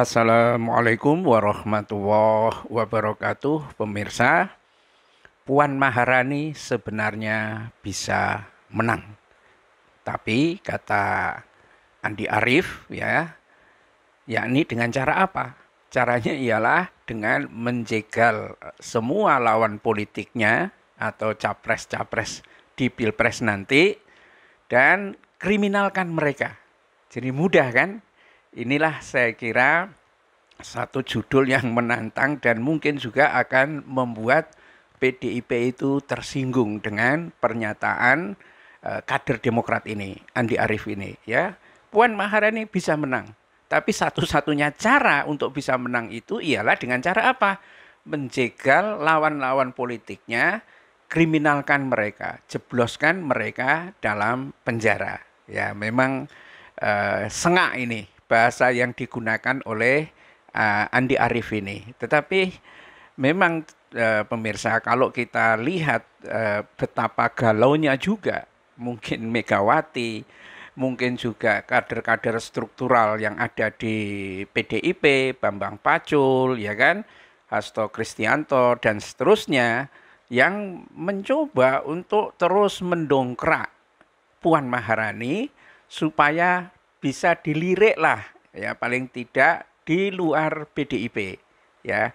Assalamualaikum warahmatullahi wabarakatuh, pemirsa. Puan Maharani sebenarnya bisa menang. Tapi kata Andi Arief ya, yakni dengan cara apa? Caranya ialah dengan menjegal semua lawan politiknya atau capres-capres di Pilpres nanti dan kriminalkan mereka. Jadi mudah kan? inilah saya kira satu judul yang menantang dan mungkin juga akan membuat PDIP itu tersinggung dengan pernyataan eh, kader Demokrat ini, Andi Arief ini, ya. Puan Maharani bisa menang, tapi satu-satunya cara untuk bisa menang itu ialah dengan cara apa? Menjegal lawan-lawan politiknya, kriminalkan mereka, jebloskan mereka dalam penjara. Ya, memang uh, sengak ini bahasa yang digunakan oleh uh, Andi Arief ini. Tetapi memang uh, pemirsa kalau kita lihat uh, betapa galaunya juga mungkin Megawati, mungkin juga kader-kader struktural yang ada di PDIP, Bambang Pacul, ya kan, Hasto Kristianto dan seterusnya yang mencoba untuk terus mendongkrak Puan Maharani supaya bisa dilirik lah ya paling tidak di luar PDIP ya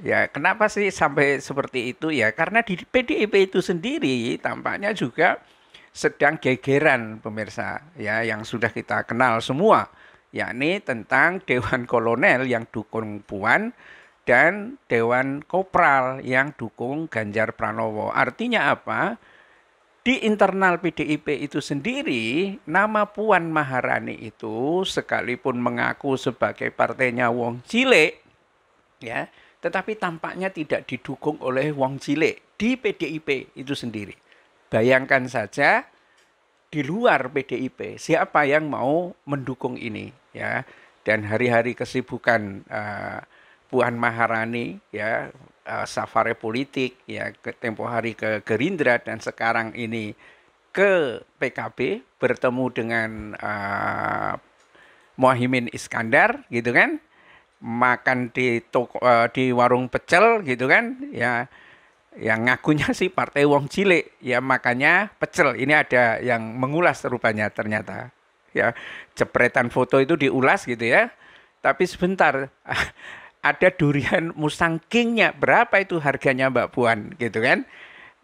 ya kenapa sih sampai seperti itu ya karena di PDIP itu sendiri tampaknya juga sedang gegeran pemirsa ya yang sudah kita kenal semua yakni tentang Dewan Kolonel yang dukung Puan dan Dewan Kopral yang dukung Ganjar Pranowo artinya apa di internal PDIP itu sendiri nama Puan Maharani itu sekalipun mengaku sebagai partainya wong cilik ya tetapi tampaknya tidak didukung oleh wong cilik di PDIP itu sendiri bayangkan saja di luar PDIP siapa yang mau mendukung ini ya dan hari-hari kesibukan uh, Puan Maharani ya Eh, safari politik ya ke tempo hari ke Gerindra dan sekarang ini ke PKB bertemu dengan uh, eh, Mohaimin Iskandar gitu kan makan di toko uh, di warung pecel gitu kan ya yang ngakunya sih partai wong cilik ya makanya pecel ini ada yang mengulas rupanya ternyata ya jepretan foto itu diulas gitu ya tapi sebentar ada durian Mustang Kingnya berapa itu harganya Mbak Puan gitu kan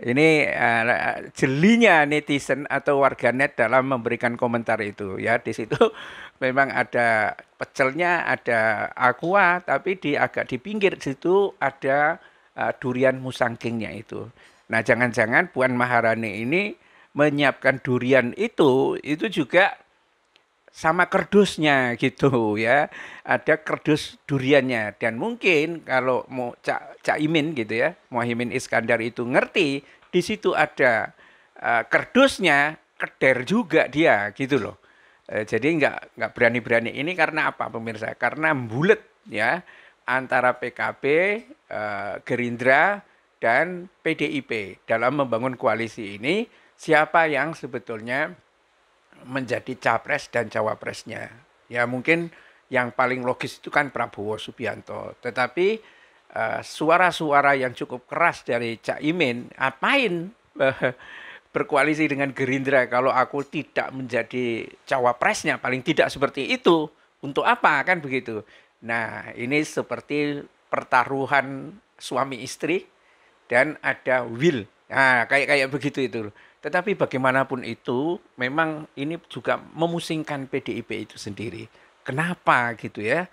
ini uh, jelinya netizen atau warganet dalam memberikan komentar itu ya di situ memang ada pecelnya ada aqua tapi di agak di pinggir situ ada uh, durian Kingnya itu nah jangan-jangan Puan Maharani ini menyiapkan durian itu itu juga sama kerdusnya gitu ya. Ada kerdus duriannya dan mungkin kalau mau Cak cak imin gitu ya, Muhaimin Iskandar itu ngerti di situ ada uh, kerdusnya, keder juga dia gitu loh. Uh, jadi nggak nggak berani-berani ini karena apa pemirsa? Karena bulet ya antara PKB, uh, eh, Gerindra dan PDIP dalam membangun koalisi ini siapa yang sebetulnya menjadi capres dan cawapresnya. Ya mungkin yang paling logis itu kan Prabowo Subianto. Tetapi eh, suara-suara uh, yang cukup keras dari Cak Imin, apain uh, eh, berkoalisi dengan Gerindra kalau aku tidak menjadi cawapresnya paling tidak seperti itu. Untuk apa kan begitu. Nah, ini seperti pertaruhan suami istri dan ada will Nah, kayak kayak begitu itu. Tetapi bagaimanapun itu, memang ini juga memusingkan PDIP itu sendiri. Kenapa gitu ya?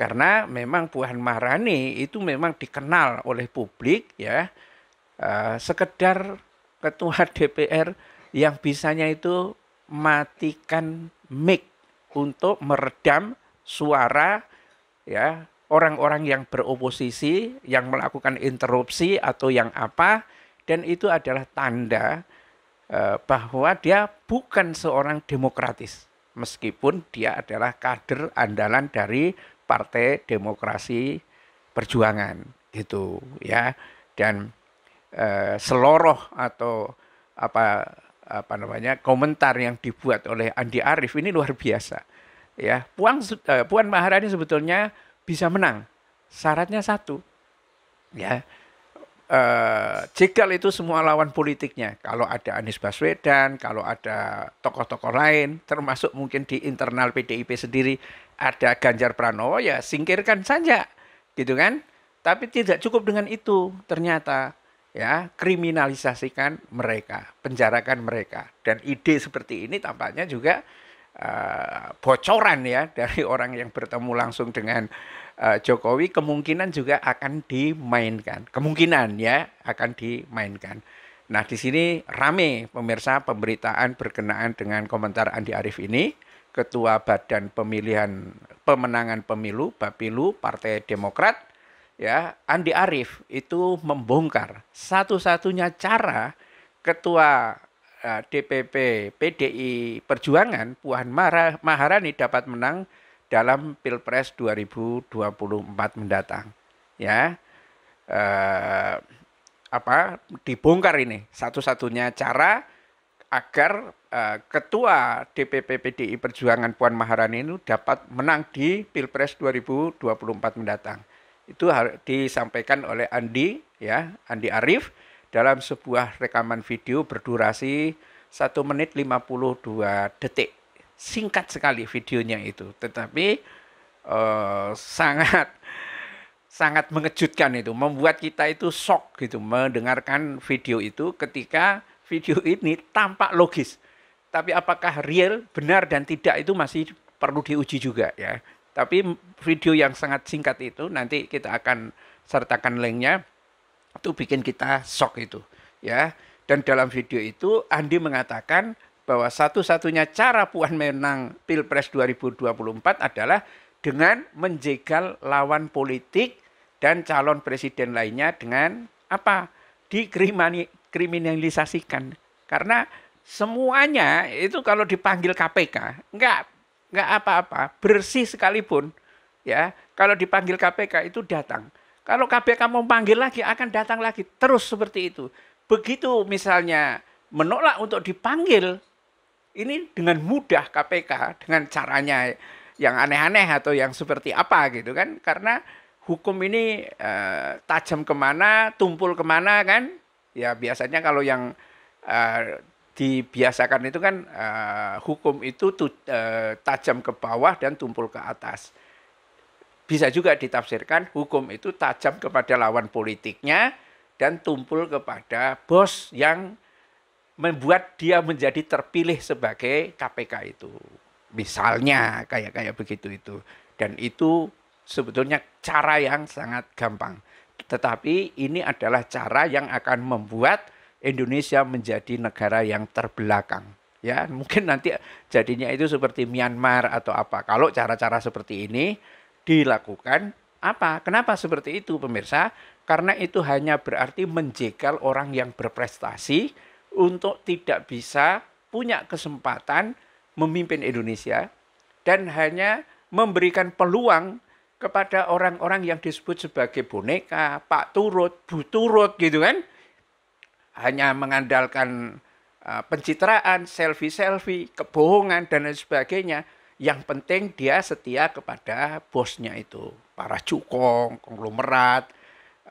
Karena memang Puan Maharani itu memang dikenal oleh publik ya uh, sekedar ketua DPR yang bisanya itu matikan mic untuk meredam suara ya orang-orang yang beroposisi, yang melakukan interupsi atau yang apa dan itu adalah tanda eh, bahwa dia bukan seorang demokratis meskipun dia adalah kader andalan dari Partai Demokrasi Perjuangan gitu ya dan eh, seloroh atau apa apa namanya komentar yang dibuat oleh Andi Arief ini luar biasa ya Puan eh, Puan Maharani sebetulnya bisa menang syaratnya satu ya Uh, itu semua lawan politiknya. Kalau ada Anies Baswedan, kalau ada tokoh-tokoh lain, termasuk mungkin di internal PDIP sendiri ada Ganjar Pranowo, ya singkirkan saja, gitu kan? Tapi tidak cukup dengan itu, ternyata ya kriminalisasikan mereka, penjarakan mereka, dan ide seperti ini tampaknya juga uh, bocoran ya dari orang yang bertemu langsung dengan uh, Jokowi kemungkinan juga akan dimainkan. Kemungkinan ya akan dimainkan. Nah, di sini rame pemirsa pemberitaan berkenaan dengan komentar Andi Arief ini, Ketua Badan Pemilihan Pemenangan Pemilu Bapilu Partai Demokrat ya, Andi Arief itu membongkar satu-satunya cara Ketua eh, DPP PDI Perjuangan Puan Maharani dapat menang dalam Pilpres 2024 mendatang. Ya. Eh, apa dibongkar ini satu-satunya cara agar eh, ketua DPP PDI Perjuangan Puan Maharani itu dapat menang di Pilpres 2024 mendatang. Itu disampaikan oleh Andi ya, Andi Arif dalam sebuah rekaman video berdurasi satu menit 52 detik singkat sekali videonya itu, tetapi uh, sangat sangat mengejutkan itu, membuat kita itu shock gitu mendengarkan video itu ketika video ini tampak logis. Tapi apakah real, benar dan tidak itu masih perlu diuji juga ya. Tapi video yang sangat singkat itu nanti kita akan sertakan linknya itu bikin kita shock itu ya. Dan dalam video itu Andi mengatakan bahwa satu-satunya cara Puan menang Pilpres 2024 adalah dengan menjegal lawan politik dan calon presiden lainnya dengan apa? dikriminalisasikan. Karena semuanya itu kalau dipanggil KPK, enggak enggak apa-apa, bersih sekalipun ya. Kalau dipanggil KPK itu datang. Kalau KPK mau panggil lagi akan datang lagi terus seperti itu. Begitu misalnya menolak untuk dipanggil ini dengan mudah KPK dengan caranya yang aneh-aneh atau yang seperti apa gitu kan karena hukum ini eh, tajam kemana tumpul kemana kan ya biasanya kalau yang eh, dibiasakan itu kan eh, hukum itu tu, tajam ke bawah dan tumpul ke atas bisa juga ditafsirkan hukum itu tajam kepada lawan politiknya dan tumpul kepada bos yang membuat dia menjadi terpilih sebagai KPK itu. Misalnya kayak kayak begitu itu. Dan itu sebetulnya cara yang sangat gampang. Tetapi ini adalah cara yang akan membuat Indonesia menjadi negara yang terbelakang. Ya, mungkin nanti jadinya itu seperti Myanmar atau apa. Kalau cara-cara seperti ini dilakukan apa? Kenapa seperti itu pemirsa? Karena itu hanya berarti menjegal orang yang berprestasi untuk tidak bisa punya kesempatan memimpin Indonesia dan hanya memberikan peluang kepada orang-orang yang disebut sebagai boneka, Pak Turut, Bu Turut gitu kan. Hanya mengandalkan uh, pencitraan, selfie-selfie, kebohongan dan lain sebagainya. Yang penting dia setia kepada bosnya itu, para cukong, konglomerat,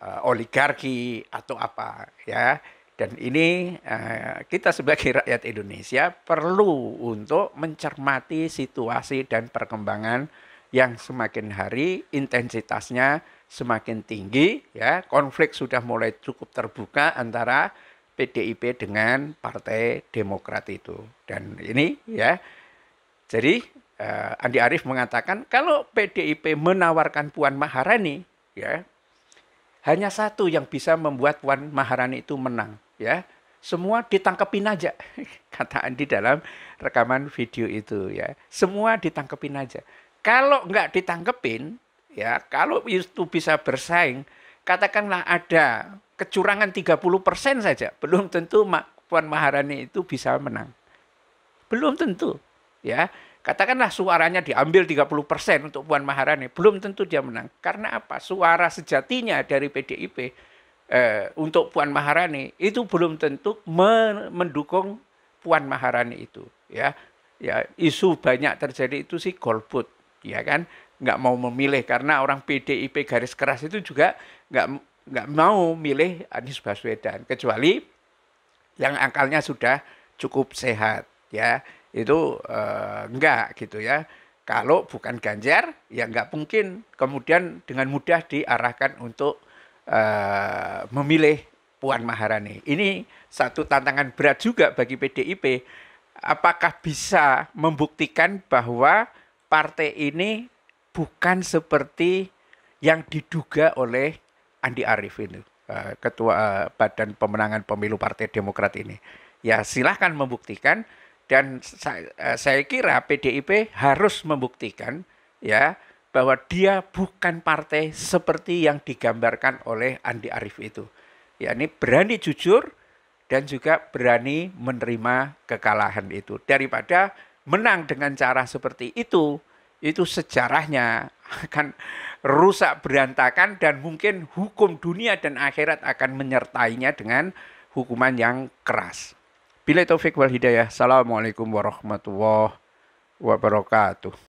uh, oligarki atau apa ya. Dan ini eh, kita sebagai rakyat Indonesia perlu untuk mencermati situasi dan perkembangan yang semakin hari intensitasnya semakin tinggi ya. Konflik sudah mulai cukup terbuka antara PDIP dengan Partai Demokrat itu. Dan ini ya. Jadi eh, Andi Arief mengatakan kalau PDIP menawarkan Puan Maharani ya hanya satu yang bisa membuat Puan Maharani itu menang ya semua ditangkepin aja kata Andi dalam rekaman video itu ya semua ditangkepin aja kalau nggak ditangkepin ya kalau itu bisa bersaing katakanlah ada kecurangan 30% saja belum tentu Puan Maharani itu bisa menang belum tentu ya katakanlah suaranya diambil 30% untuk Puan Maharani belum tentu dia menang karena apa suara sejatinya dari PDIP eh, untuk Puan Maharani itu belum tentu mendukung Puan Maharani itu ya ya isu banyak terjadi itu sih golput ya kan nggak mau memilih karena orang PDIP garis keras itu juga nggak nggak mau milih Anies Baswedan kecuali yang akalnya sudah cukup sehat ya itu eh, enggak gitu ya kalau bukan Ganjar ya nggak mungkin kemudian dengan mudah diarahkan untuk uh, memilih Puan Maharani. Ini satu tantangan berat juga bagi PDIP. Apakah bisa membuktikan bahwa partai ini bukan seperti yang diduga oleh Andi Arief itu, eh, ketua eh, Badan Pemenangan Pemilu Partai Demokrat ini. Ya silahkan membuktikan dan saya, saya kira PDIP harus membuktikan ya bahwa dia bukan partai seperti yang digambarkan oleh Andi Arief itu. ya ini berani jujur dan juga berani menerima kekalahan itu. Daripada menang dengan cara seperti itu, itu sejarahnya akan rusak berantakan dan mungkin hukum dunia dan akhirat akan menyertainya dengan hukuman yang keras. Bila Taufik wal Hidayah. Assalamualaikum warahmatullahi wabarakatuh.